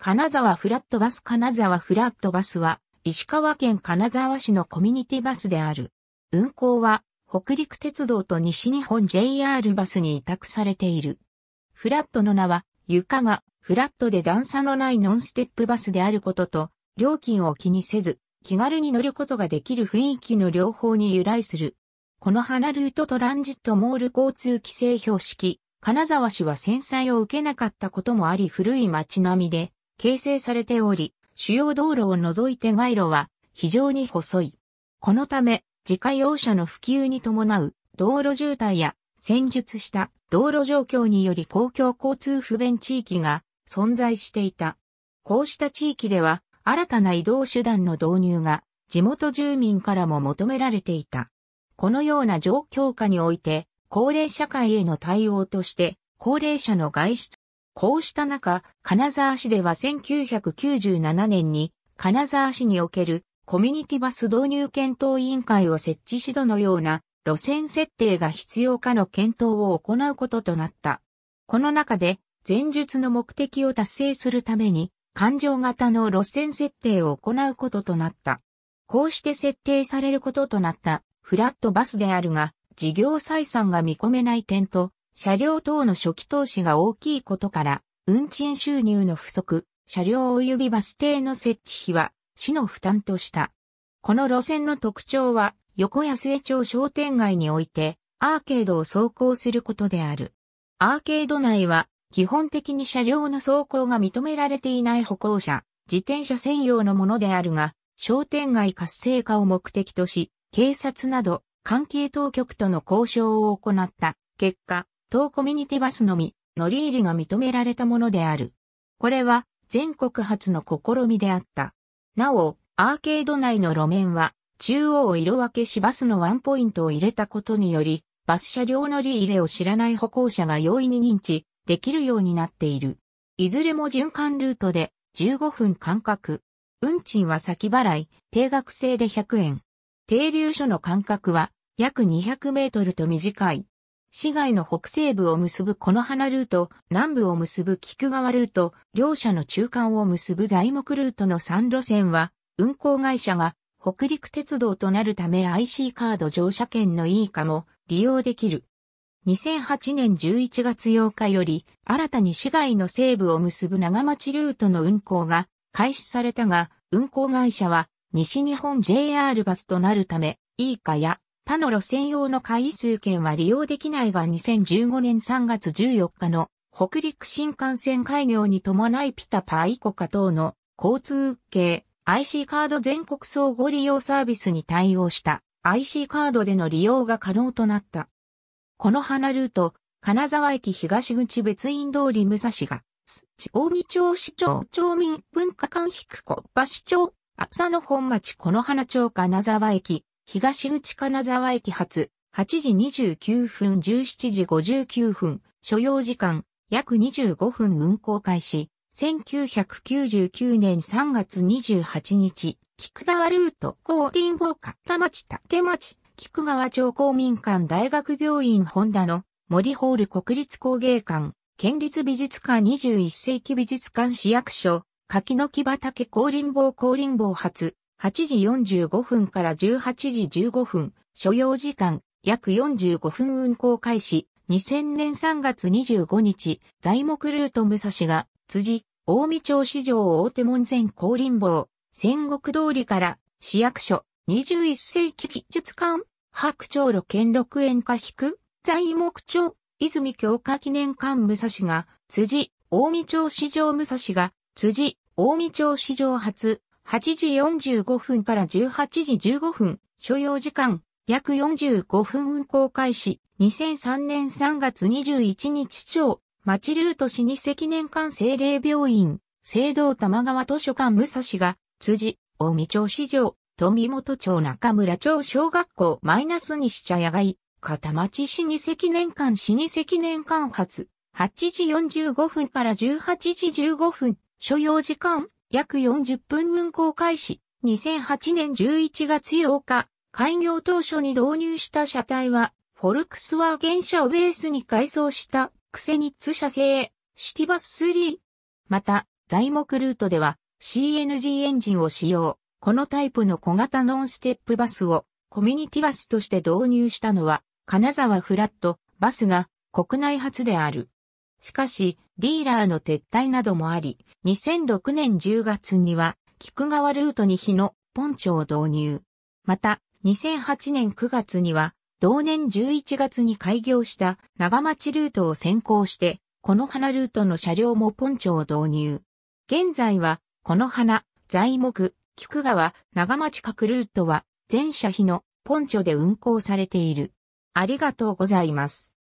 金沢フラットバス金沢フラットバスは、石川県金沢市のコミュニティバスである。運行は、北陸鉄道と西日本 JR バスに委託されている。フラットの名は、床がフラットで段差のないノンステップバスであることと、料金を気にせず、気軽に乗ることができる雰囲気の両方に由来する。この花ルートトランジットモール交通規制標識、金沢市は戦災を受けなかったこともあり古い街並みで、形成されており、主要道路を除いて街路は非常に細い。このため、自家用車の普及に伴う道路渋滞や戦術した道路状況により公共交通不便地域が存在していた。こうした地域では新たな移動手段の導入が地元住民からも求められていた。このような状況下において高齢社会への対応として高齢者の外出こうした中、金沢市では1997年に、金沢市におけるコミュニティバス導入検討委員会を設置しどのような路線設定が必要かの検討を行うこととなった。この中で、前述の目的を達成するために、環状型の路線設定を行うこととなった。こうして設定されることとなったフラットバスであるが、事業採算が見込めない点と、車両等の初期投資が大きいことから、運賃収入の不足、車両及びバス停の設置費は、市の負担とした。この路線の特徴は、横安江町商店街において、アーケードを走行することである。アーケード内は、基本的に車両の走行が認められていない歩行者、自転車専用のものであるが、商店街活性化を目的とし、警察など関係当局との交渉を行った結果、当コミュニティバスのみ、乗り入りが認められたものである。これは全国初の試みであった。なお、アーケード内の路面は、中央を色分けしバスのワンポイントを入れたことにより、バス車両乗り入れを知らない歩行者が容易に認知できるようになっている。いずれも循環ルートで15分間隔。運賃は先払い、定額制で100円。停留所の間隔は約200メートルと短い。市街の北西部を結ぶこの花ルート、南部を結ぶ菊川ルート、両者の中間を結ぶ材木ルートの3路線は、運行会社が北陸鉄道となるため IC カード乗車券の E 化も利用できる。2008年11月8日より、新たに市街の西部を結ぶ長町ルートの運行が開始されたが、運行会社は西日本 JR バスとなるため、E 化や他の路線用の回数券は利用できないが2015年3月14日の北陸新幹線開業に伴いピタパーイコカ等の交通系 IC カード全国総合利用サービスに対応した IC カードでの利用が可能となった。この花ルート、金沢駅東口別院通り武蔵が、大見町市長町民文化館引く小橋町、浅野本町この花町金沢駅、東口金沢駅発、8時29分17時59分、所要時間、約25分運行開始、1999年3月28日、菊川ルート、高林坊下、田町竹町、菊川町公民館大学病院本田の森ホール国立工芸館、県立美術館21世紀美術館市役所、柿の木畑高林坊高林坊発、8時45分から18時15分、所要時間約45分運行開始、2000年3月25日、材木ルート武蔵が、辻、大見町市場大手門前降臨坊、戦国通りから、市役所、21世紀技術館、白鳥路兼六園下引く、材木町、泉強化記念館武蔵が、辻、大見町市場武蔵が、辻、大見町市場初、8時45分から18時15分、所要時間、約45分運行開始、2003年3月21日町、町ルート市に赤年館精霊病院、聖堂玉川図書館武蔵が、辻、大見町市場、富本町中村町小学校マイナス西茶屋街、片町市に赤年館市に赤年館発、8時45分から18時15分、所要時間、約40分運行開始、2008年11月8日、開業当初に導入した車体は、フォルクスワーゲン車をベースに改装したクセニッツ車製、シティバス3。また、材木ルートでは CNG エンジンを使用。このタイプの小型ノンステップバスをコミュニティバスとして導入したのは、金沢フラットバスが国内初である。しかし、ディーラーの撤退などもあり、2006年10月には、菊川ルートに日のポンチョを導入。また、2008年9月には、同年11月に開業した長町ルートを先行して、この花ルートの車両もポンチョを導入。現在は、この花、材木、菊川、長町各ルートは、全車日のポンチョで運行されている。ありがとうございます。